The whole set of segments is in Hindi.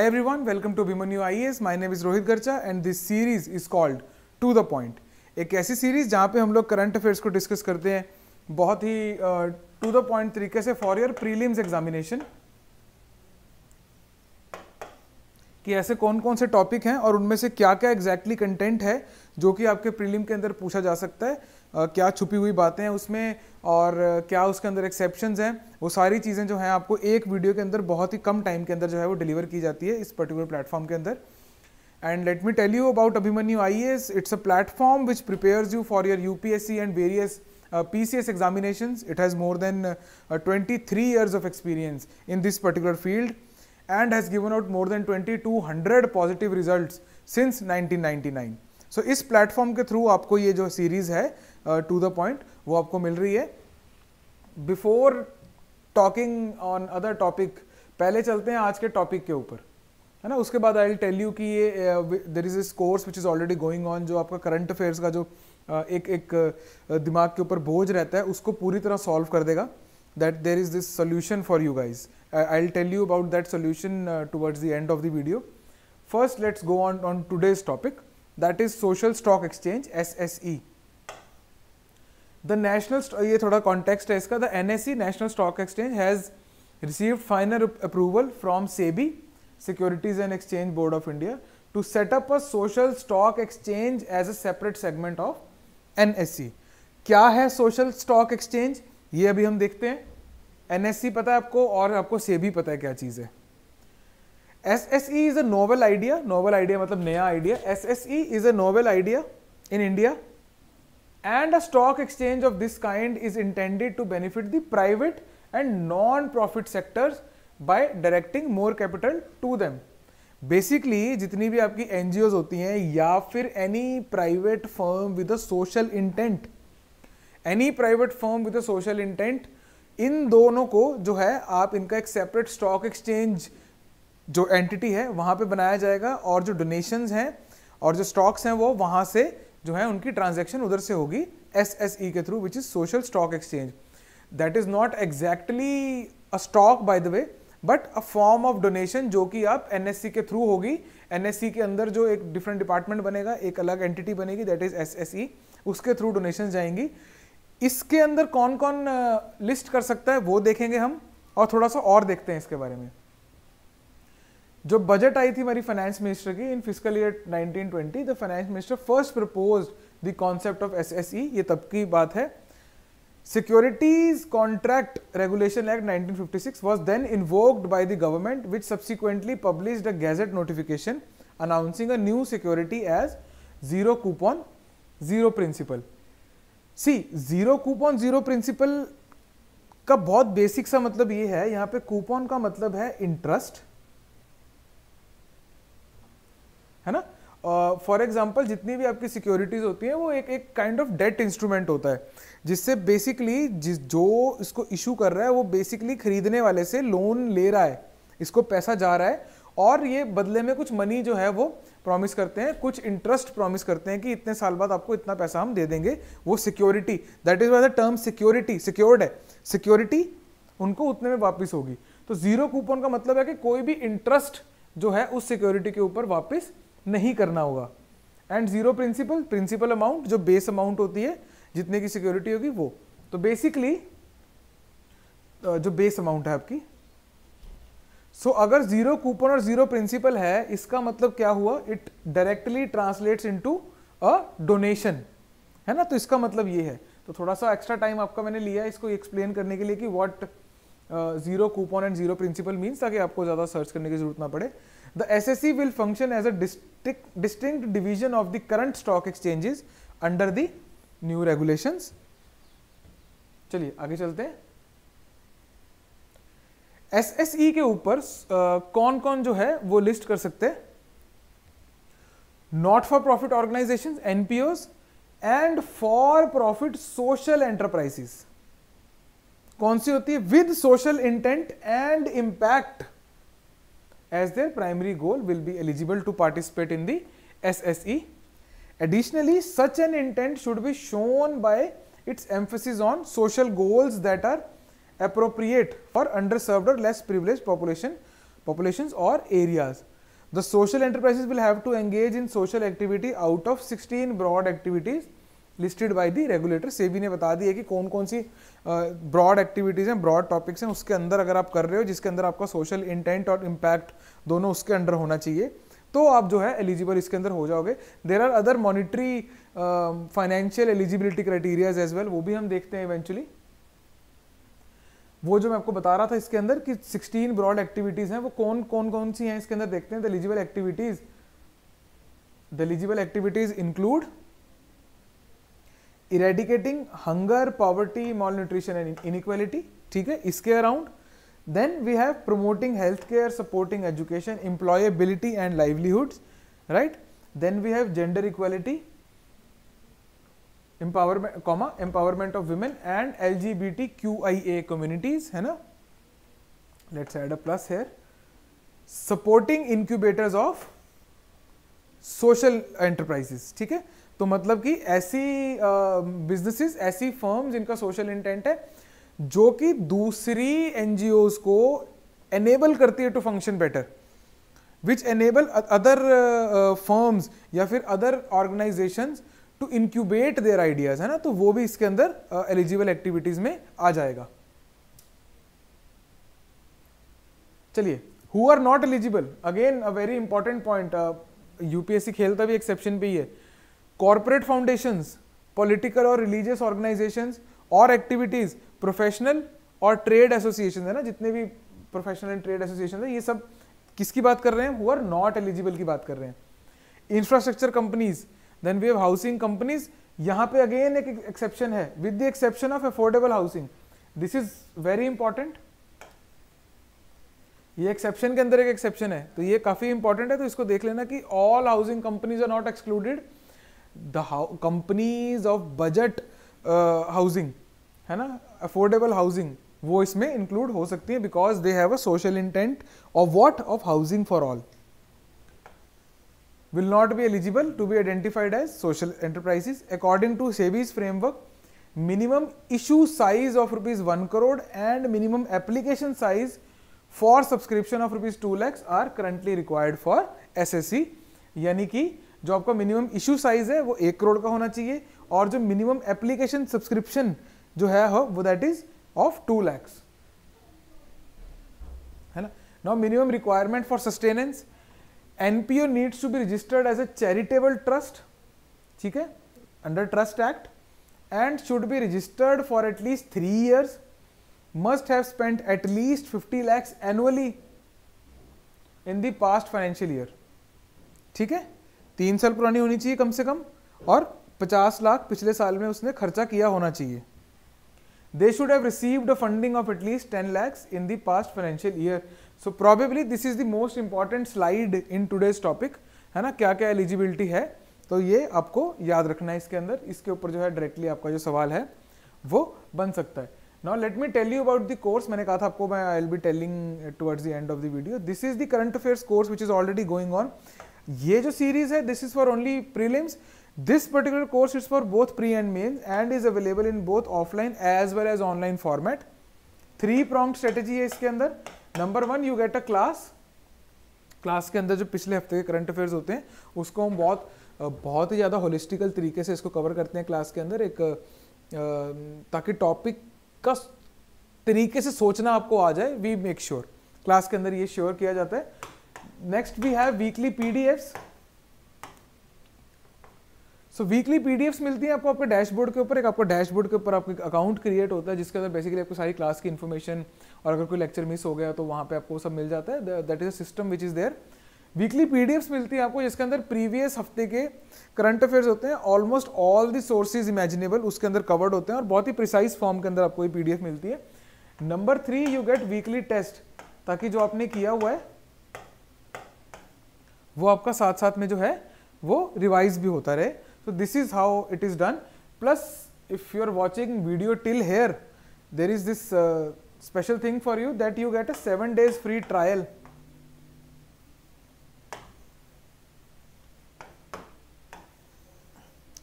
Hi everyone, welcome to Abhimanyu IES. My name is Rohit Garcha and this series is called To the Point. एक ऐसी सीरीज जहाँ पे हम लोग करंट अफेयर्स को डिस्कस करते हैं बहुत ही टू द पॉइंट तरीके से फॉर योर प्रीलिम्स एग्जामिनेशन कि ऐसे कौन कौन से टॉपिक हैं और उनमें से क्या क्या एग्जैक्टली exactly कंटेंट है जो कि आपके प्रीलिम के अंदर पूछा जा सकता है क्या छुपी हुई बातें हैं उसमें और क्या उसके अंदर एक्सेप्शन हैं वो सारी चीज़ें जो हैं आपको एक वीडियो के अंदर बहुत ही कम टाइम के अंदर जो है वो डिलीवर की जाती है इस पर्टिकुलर प्लेटफॉर्म के अंदर and let me tell you about Abhimanyu I S it's a platform which prepares you for your U P S C and various P C S examination it has more than twenty three years of experience in this particular field and has given out more than twenty two hundred positive result since nineteen ninety nine so so, इस प्लेटफॉर्म के थ्रू आपको ये जो सीरीज है टू द पॉइंट वो आपको मिल रही है before talking on other topic पहले चलते हैं आज के टॉपिक के ऊपर है ना उसके बाद आई टेल यू कि ये देर इज़ इस course which is already going on जो आपका करंट अफेयर्स का जो uh, एक एक uh, दिमाग के ऊपर बोझ रहता है उसको पूरी तरह सॉल्व कर देगा that there is this solution for you guys I tell you about that solution towards the end of the video first let's go on on today's topic that is social stock exchange S S E the national ये थोड़ा कॉन्टेक्स्ट है इसका the N S C national stock exchange has receive final approval from SEBI securities and exchange board of India to set up a social stock exchange as a separate segment of N S C क्या है सोशल स्टॉक एक्सचेंज ये अभी हम देखते हैं एन एस सी पता है आपको और आपको सेबी e पता है क्या चीज़ है S S E is a novel idea novel idea मतलब नया idea S S E is a novel idea in India and a stock exchange of this kind is intended to benefit the private and non profit sectors by directing more capital to them basically जितनी भी आपकी एन होती हैं या फिर any private firm with a social intent any private firm with a social intent इन दोनों को जो है आप इनका एक सेपरेट स्टॉक एक्सचेंज जो एंटिटी है वहाँ पे बनाया जाएगा और जो डोनेशन हैं और जो स्टॉक्स हैं वो वहाँ से जो है उनकी ट्रांजेक्शन उधर से होगी एस एस ई के through which is social stock exchange that is not exactly a stock by the way but a form of donation जो कि आप एन एस सी के थ्रू होगी एन एस सी के अंदर जो एक डिफरेंट डिपार्टमेंट बनेगा एक अलग एंटिटी बनेगी that is S S E उसके थ्रू डोनेशन जाएंगी इसके अंदर कौन कौन लिस्ट कर सकता है वो देखेंगे हम और थोड़ा सा और देखते हैं इसके बारे में जो बजट आई थी हमारी फाइनेंस मिनिस्टर की in physical year 1920 the finance minister first propose the concept of SSE ये तब की बात है securities contract regulation act 1956 was then invoked by the government which subsequently published a gazette notification announcing a new security as zero coupon zero principal C zero coupon zero principal का बहुत बेसिक सा मतलब ये है यहाँ पे कूपन का मतलब है इंटरेस्ट है ना फॉर uh, एग्जाम्पल जितनी भी आपकी सिक्योरिटीज़ होती हैं वो एक एक काइंड ऑफ डेट इंस्ट्रूमेंट होता है जिससे बेसिकली जिस जो इसको इशू कर रहा है वो बेसिकली खरीदने वाले से लोन ले रहा है इसको पैसा जा रहा है और ये बदले में कुछ मनी जो है वो प्रॉमिस करते हैं कुछ इंटरेस्ट प्रॉमिस करते हैं कि इतने साल बाद आपको इतना पैसा हम दे देंगे वो security that is why the term security secured है सिक्योरिटी उनको उतने में वापस होगी तो जीरो कूपन का मतलब है कि कोई भी इंटरेस्ट जो है उस सिक्योरिटी के ऊपर वापस नहीं करना होगा and zero principal principal amount जो बेस अमाउंट होती है जितने की सिक्योरिटी होगी वो तो बेसिकली जो बेस अमाउंट है आपकी सो so, अगर जीरो कूपन और जीरो प्रिंसिपल है इसका मतलब क्या हुआ it directly translates into a donation है ना तो इसका मतलब ये है तो थोड़ा सा एक्स्ट्रा टाइम आपका मैंने लिया इसको एक्सप्लेन करने के लिए कि what zero coupon and zero principal means ताकि आपको ज़्यादा सर्च करने की जरूरत ना पड़े the S S C will function as a distinct division of the current stock exchanges under the new regulation चलिए आगे चलते हैं एस एस ई के ऊपर कौन कौन जो है वो लिस्ट कर सकते हैं not for profit organisation NPO and for profit social enterprises कौन सी होती है with social intent and impact as their primary goal will be eligible to participate in the S S E additionally such an intent should its emphasis on social goals that are appropriate for underserved or less privileged population populations or areas. The social enterprises will have to engage in social activity out of 16 broad activities listed by the regulator SEBI ने बता दी है कि कौन कौन सी ब्रॉड एक्टिविटीज़ हैं ब्रॉड टॉपिक्स हैं उसके अंदर अगर आप कर रहे हो जिसके अंदर आपका सोशल इंटेंट और इम्पैक्ट दोनों उसके अंडर होना चाहिए तो आप जो है एलिजिबल इसके अंदर हो जाओगे there are other monetary financial eligibility criterias as well वो भी हम देखते हैं इवेंचुअली वो जो मैं आपको बता रहा था इसके अंदर कि 16 ब्रॉड एक्टिविटीज़ हैं वो कौन कौन कौन सी हैं इसके अंदर देखते हैं the eligible activities the eligible activities include eradicating hunger, poverty, malnutrition and inequality. ठीक है इसके around then we have promoting health care supporting education employability and livelihoods right then we have gender empowerment comma empowerment of women and lgbtqia communities hai let's add a plus here supporting incubators of social enterprises ठीक तो मतलब कि ऐसी बिजनेसेस ऐसी फर्म्स जिनका सोशल इंटेंट है जो कि दूसरी एन को एनेबल करती है to function better which enable other firms या फिर other organisation to incubate their ideas है ना तो वो भी इसके अंदर एलिजिबल uh, एक्टिविटीज़ में आ जाएगा चलिए who are not eligible again a very important point UPSC खेलता भी एक्सेप्शन पे ही है कॉरपोरेट फाउंडेशन पोलिटिकल और रिलीजियस ऑर्गेनाइजेशन और एक्टिविटीज प्रोफेशनल और ट्रेड एसोसिएशन है ना जितने भी प्रोफेशनल एंड ट्रेड एसोसिएशन है ये सब किसकी बात कर रहे हैं हु आर नॉट एलिजिबल की बात कर रहे हैं infrastructure companies then we have housing companies यहाँ पे अगेन एक एक्सेप्शन है with the exception of affordable housing this is very important ये एक्सेप्शन के अंदर एक एक्सेप्शन है तो ये काफी इंपॉर्टेंट है तो इसको देख लेना कि all housing companies are not excluded the companies of budget housing है ना affordable housing वो इसमें इंक्लूड हो सकती है because they have a social intent of what of housing for all will not be eligible to be identified as social enterprises according to SEBI's framework minimum issue size of rupees 1 crore and minimum application size for subscription of rupees 2 lakhs are currently required for SSC यानी कि जो आपका मिनिमम इशू साइज है वो एक करोड़ का होना चाहिए और जो मिनिमम एप्लीकेशन सब्सक्रिप्शन जो है हो वो that is of two lakhs है ना now minimum requirement for sustenance NPO needs to be registered as a charitable trust ठीक है under trust act and should be registered for at least three years must have spent at least fifty lakhs annually in in past financial year ठीक है तीन साल पुरानी होनी चाहिए कम से कम और पचास लाख पिछले साल में उसने खर्चा किया होना चाहिए they should have received a funding of at least ten lakhs in in past financial year so probably this is the most important slide in today's topic है ना क्या क्या एलिजिबिलिटी है तो ये आपको याद रखना है इसके अंदर इसके ऊपर जो है डायरेक्टली आपका जो सवाल है वो बन सकता है now let me tell you about the course मैंने कहा था आपको मैं I'll be telling towards the end of the video this is the current affairs course which is already going on ये जो सीरीज है this is for only prelims this particular course is for both pre and mains and is available in both offline as well as online format three prong strategy है इसके अंदर number one you get a class class के अंदर जो पिछले हफ्ते के करंट अफेयर्स होते हैं उसको हम बहुत बहुत ही ज़्यादा होलिस्टिकल तरीके से इसको कवर करते हैं क्लास के अंदर एक ताकि टॉपिक का तरीके से सोचना आपको आ जाए वी मेक श्योर क्लास के अंदर ये श्योर किया जाता है next we have weekly PDFs. So weekly PDFs मिलती है आपको आपके डैशबोर्ड के ऊपर एक आपको डैशबोर्ड के ऊपर आपका अकाउंट क्रिएट होता है जिसके अंदर बेसिकली आपको सारी क्लास की इन्फॉर्मेशन और अगर कोई लेक्चर मिस हो गया तो वहां पे आपको सब मिल जाता है that is a system which is there weekly PDFs मिलती है आपको जिसके अंदर प्रीवियस हफ्ते के करंट अफेयर्स होते हैं almost all the sources imaginable उसके अंदर कवर्ड होते हैं और बहुत ही प्रिसाइज फॉर्म के अंदर आपको ये पीडीएफ मिलती है number three you get weekly test ताकि जो आपने किया हुआ है वो आपका साथ साथ में जो है वो रिवाइज भी होता रहे so this is how it is done plus if you are watching video till here there is this special thing for you that you get a seven days free trial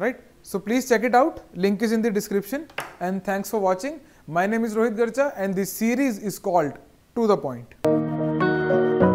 right so please check it out link is in the description and thanks for watching my name is Rohit Garcha and this series is called to the point